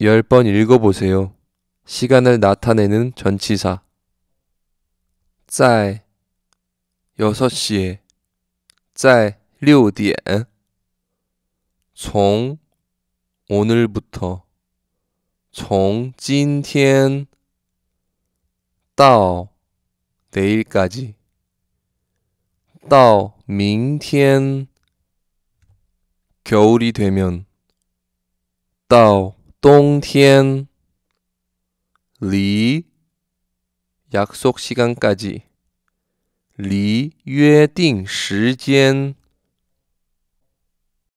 열 번 읽어보세요. 시간을 나타내는 전치사. 在 6시에 在6点 从 오늘부터 从今天到 내일까지 到明天 겨울이 되면 到 똥티엔 리 약속 시간까지 리约定时间